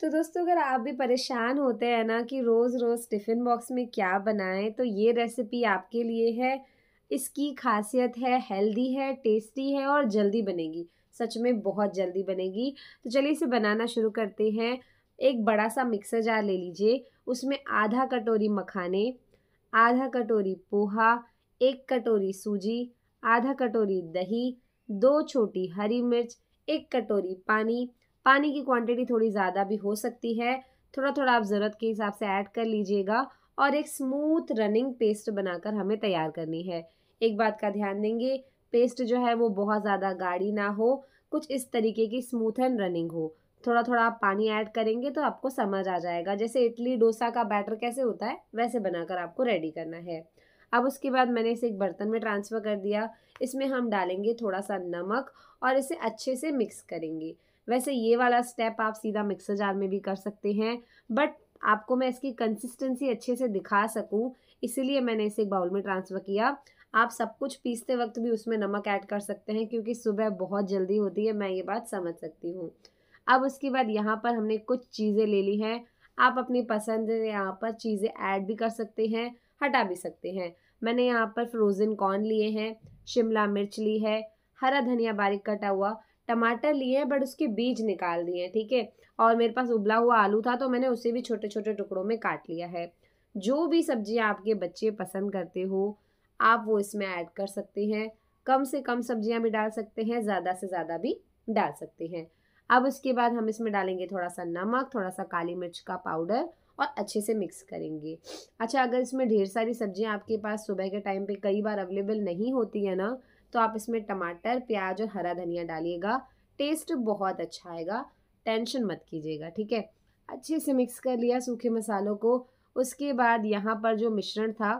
तो दोस्तों अगर आप भी परेशान होते हैं ना कि रोज़ रोज़ टिफ़िन बॉक्स में क्या बनाएं तो ये रेसिपी आपके लिए है इसकी खासियत है हेल्दी है टेस्टी है और जल्दी बनेगी सच में बहुत जल्दी बनेगी तो चलिए इसे बनाना शुरू करते हैं एक बड़ा सा मिक्सर जार ले लीजिए उसमें आधा कटोरी मखाने आधा कटोरी पोहा एक कटोरी सूजी आधा कटोरी दही दो छोटी हरी मिर्च एक कटोरी पानी पानी की क्वांटिटी थोड़ी ज़्यादा भी हो सकती है थोड़ा थोड़ा आप ज़रूरत के हिसाब से ऐड कर लीजिएगा और एक स्मूथ रनिंग पेस्ट बनाकर हमें तैयार करनी है एक बात का ध्यान देंगे पेस्ट जो है वो बहुत ज़्यादा गाढ़ी ना हो कुछ इस तरीके की स्मूथ एंड रनिंग हो थोड़ा थोड़ा आप पानी ऐड करेंगे तो आपको समझ आ जाएगा जैसे इडली डोसा का बैटर कैसे होता है वैसे बनाकर आपको रेडी करना है अब उसके बाद मैंने इसे एक बर्तन में ट्रांसफ़र कर दिया इसमें हम डालेंगे थोड़ा सा नमक और इसे अच्छे से मिक्स करेंगे वैसे ये वाला स्टेप आप सीधा मिक्सर जार में भी कर सकते हैं बट आपको मैं इसकी कंसिस्टेंसी अच्छे से दिखा सकूं इसीलिए मैंने इसे एक बाउल में ट्रांसफ़र किया आप सब कुछ पीसते वक्त भी उसमें नमक ऐड कर सकते हैं क्योंकि सुबह बहुत जल्दी होती है मैं ये बात समझ सकती हूँ अब उसके बाद यहाँ पर हमने कुछ चीज़ें ले ली हैं आप अपनी पसंद यहाँ पर चीज़ें ऐड भी कर सकते हैं हटा भी सकते हैं मैंने यहाँ पर फ्रोज़न कॉर्न लिए हैं शिमला मिर्च ली है हरा धनिया बारीक कटा हुआ टमाटर लिए हैं बट उसके बीज निकाल दिए हैं ठीक है और मेरे पास उबला हुआ आलू था तो मैंने उसे भी छोटे छोटे टुकड़ों में काट लिया है जो भी सब्जियाँ आपके बच्चे पसंद करते हो आप वो इसमें ऐड कर सकते हैं कम से कम सब्जियां भी डाल सकते हैं ज़्यादा से ज़्यादा भी डाल सकते हैं अब उसके बाद हम इसमें डालेंगे थोड़ा सा नमक थोड़ा सा काली मिर्च का पाउडर और अच्छे से मिक्स करेंगे अच्छा अगर इसमें ढेर सारी सब्जियां आपके पास सुबह के टाइम पे कई बार अवेलेबल नहीं होती है ना तो आप इसमें टमाटर प्याज और हरा धनिया डालिएगा टेस्ट बहुत अच्छा आएगा टेंशन मत कीजिएगा ठीक है अच्छे से मिक्स कर लिया सूखे मसालों को उसके बाद यहाँ पर जो मिश्रण था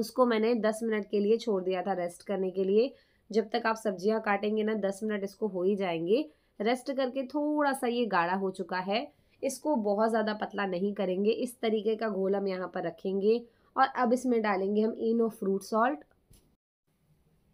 उसको मैंने दस मिनट के लिए छोड़ दिया था रेस्ट करने के लिए जब तक आप सब्जियाँ काटेंगे ना दस मिनट इसको हो ही जाएंगे रेस्ट करके थोड़ा सा ये गाढ़ा हो चुका है इसको बहुत ज़्यादा पतला नहीं करेंगे इस तरीके का घोल हम यहाँ पर रखेंगे और अब इसमें डालेंगे हम इनो फ्रूट सॉल्ट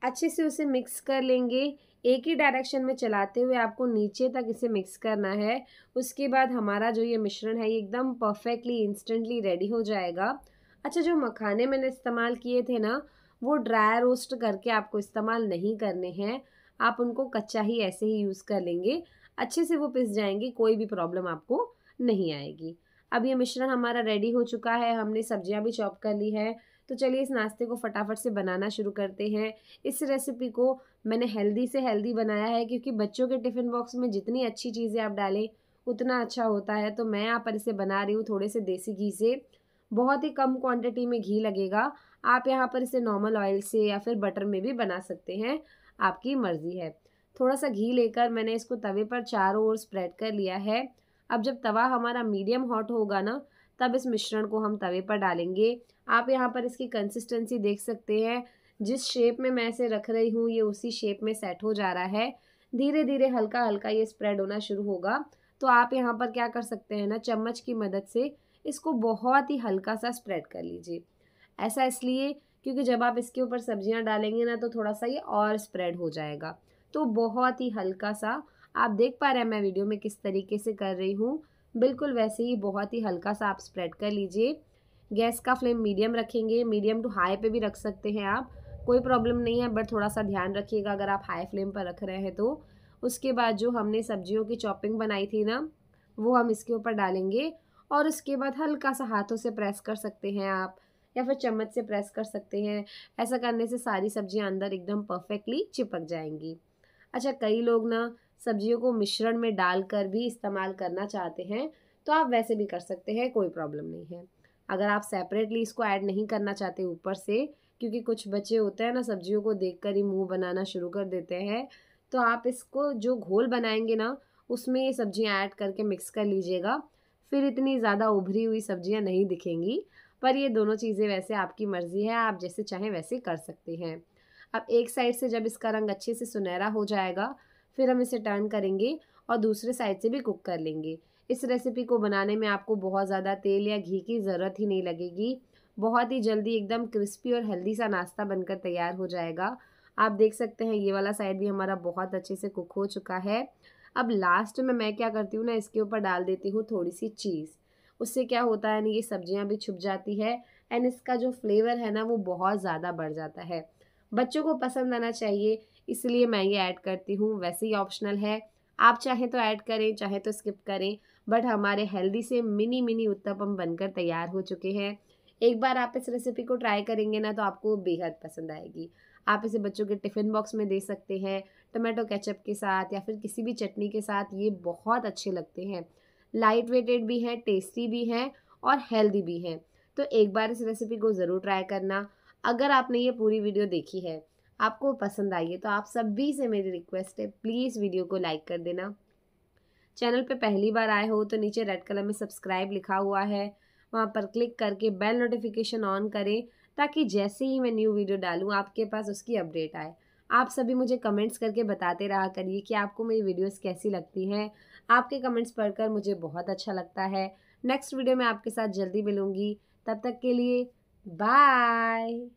अच्छे से उसे मिक्स कर लेंगे एक ही डायरेक्शन में चलाते हुए आपको नीचे तक इसे मिक्स करना है उसके बाद हमारा जो ये मिश्रण है ये एकदम परफेक्टली इंस्टेंटली रेडी हो जाएगा अच्छा जो मखाने मैंने इस्तेमाल किए थे ना वो ड्राई रोस्ट करके आपको इस्तेमाल नहीं करने हैं आप उनको कच्चा ही ऐसे ही यूज़ कर लेंगे अच्छे से वो पिस जाएंगे कोई भी प्रॉब्लम आपको नहीं आएगी अब ये मिश्रण हमारा रेडी हो चुका है हमने सब्जियां भी चॉप कर ली है तो चलिए इस नाश्ते को फटाफट से बनाना शुरू करते हैं इस रेसिपी को मैंने हेल्दी से हेल्दी बनाया है क्योंकि बच्चों के टिफ़िन बॉक्स में जितनी अच्छी चीज़ें आप डालें उतना अच्छा होता है तो मैं यहाँ पर इसे बना रही हूँ थोड़े से देसी घी से बहुत ही कम क्वांटिटी में घी लगेगा आप यहाँ पर इसे नॉर्मल ऑयल से या फिर बटर में भी बना सकते हैं आपकी मर्ज़ी है थोड़ा सा घी लेकर मैंने इसको तवे पर चारों ओर स्प्रेड कर लिया है अब जब तवा हमारा मीडियम हॉट होगा ना तब इस मिश्रण को हम तवे पर डालेंगे आप यहाँ पर इसकी कंसिस्टेंसी देख सकते हैं जिस शेप में मैं इसे रख रही हूँ ये उसी शेप में सेट हो जा रहा है धीरे धीरे हल्का हल्का ये स्प्रेड होना शुरू होगा तो आप यहाँ पर क्या कर सकते हैं ना चम्मच की मदद से इसको बहुत ही हल्का सा स्प्रेड कर लीजिए ऐसा इसलिए क्योंकि जब आप इसके ऊपर सब्जियाँ डालेंगे ना तो थोड़ा सा ये और स्प्रेड हो जाएगा तो बहुत ही हल्का सा आप देख पा रहे हैं मैं वीडियो में किस तरीके से कर रही हूँ बिल्कुल वैसे ही बहुत ही हल्का सा आप स्प्रेड कर लीजिए गैस का फ्लेम मीडियम रखेंगे मीडियम टू हाई पे भी रख सकते हैं आप कोई प्रॉब्लम नहीं है बट थोड़ा सा ध्यान रखिएगा अगर आप हाई फ्लेम पर रख रहे हैं तो उसके बाद जो हमने सब्जियों की चॉपिंग बनाई थी ना वो हम इसके ऊपर डालेंगे और उसके बाद हल्का सा हाथों से प्रेस कर सकते हैं आप या फिर चम्मच से प्रेस कर सकते हैं ऐसा करने से सारी सब्जियाँ अंदर एकदम परफेक्टली चिपक जाएंगी अच्छा कई लोग ना सब्जियों को मिश्रण में डालकर भी इस्तेमाल करना चाहते हैं तो आप वैसे भी कर सकते हैं कोई प्रॉब्लम नहीं है अगर आप सेपरेटली इसको ऐड नहीं करना चाहते ऊपर से क्योंकि कुछ बच्चे होते हैं ना सब्जियों को देख ही मुंह बनाना शुरू कर देते हैं तो आप इसको जो घोल बनाएंगे ना उसमें ये सब्जियाँ ऐड करके मिक्स कर लीजिएगा फिर इतनी ज़्यादा उभरी हुई सब्जियाँ नहीं दिखेंगी पर ये दोनों चीज़ें वैसे आपकी मर्ज़ी है आप जैसे चाहें वैसे कर सकते हैं अब एक साइड से जब इसका रंग अच्छे से सुनहरा हो जाएगा फिर हम इसे टर्न करेंगे और दूसरे साइड से भी कुक कर लेंगे इस रेसिपी को बनाने में आपको बहुत ज़्यादा तेल या घी की ज़रूरत ही नहीं लगेगी बहुत ही जल्दी एकदम क्रिस्पी और हेल्दी सा नाश्ता बनकर तैयार हो जाएगा आप देख सकते हैं ये वाला साइड भी हमारा बहुत अच्छे से कुक हो चुका है अब लास्ट में मैं क्या करती हूँ ना इसके ऊपर डाल देती हूँ थोड़ी सी चीज़ उससे क्या होता है ना ये सब्जियाँ भी छुप जाती है एंड इसका जो फ्लेवर है ना वो बहुत ज़्यादा बढ़ जाता है बच्चों को पसंद आना चाहिए इसलिए मैं ये ऐड करती हूँ वैसे ही ऑप्शनल है आप चाहे तो ऐड करें चाहे तो स्किप करें बट हमारे हेल्दी से मिनी मिनी उत्तपम बनकर तैयार हो चुके हैं एक बार आप इस रेसिपी को ट्राई करेंगे ना तो आपको बेहद पसंद आएगी आप इसे बच्चों के टिफ़िन बॉक्स में दे सकते हैं टमाटो केचप के साथ या फिर किसी भी चटनी के साथ ये बहुत अच्छे लगते हैं लाइट वेटेड भी हैं टेस्टी भी हैं और हेल्दी भी हैं तो एक बार इस रेसिपी को ज़रूर ट्राई करना अगर आपने ये पूरी वीडियो देखी है आपको पसंद आई है तो आप सभी से मेरी रिक्वेस्ट है प्लीज़ वीडियो को लाइक कर देना चैनल पे पहली बार आए हो तो नीचे रेड कलर में सब्सक्राइब लिखा हुआ है वहाँ पर क्लिक करके बेल नोटिफिकेशन ऑन करें ताकि जैसे ही मैं न्यू वीडियो डालूँ आपके पास उसकी अपडेट आए आप सभी मुझे कमेंट्स करके बताते रहा करिए कि आपको मेरी वीडियोस कैसी लगती हैं आपके कमेंट्स पढ़कर मुझे बहुत अच्छा लगता है नेक्स्ट वीडियो में आपके साथ जल्दी मिलूँगी तब तक के लिए बाय